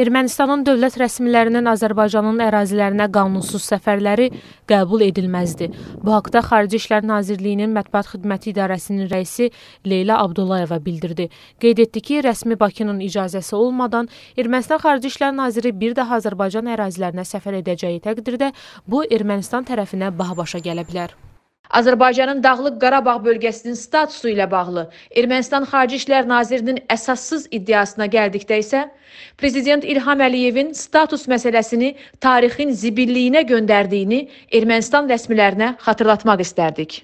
Ermənistanın dövlət rəsmilərinin Azərbaycanın ərazilərinə qanunsuz səfərləri qəbul edilməzdir. Bu haqda Xarici İşlər Nazirliyinin mətbuat xidməti idarəsinin rəisi Leyla Abdullayeva bildirdi. Qeyd etdi ki, rəsmi Bakının icazəsi olmadan Ermənistan Xarici İşlər naziri bir daha Azərbaycan ərazilərinə səfər edəcəyi təqdirdə bu Ermənistan tərəfinə baha başa gələ bilər. Azərbaycanın Dağlıq Qarabağ bölgəsinin statusu ilə bağlı Ermənistan Xarici İşlər Nazirinin əsassız iddiasına gəldikdə isə prezident İlham Əliyevin status məsələsini tarixin zibilliyinə göndərdiyini Ermənistan rəsmilərinə xatırlatmaq istərdik.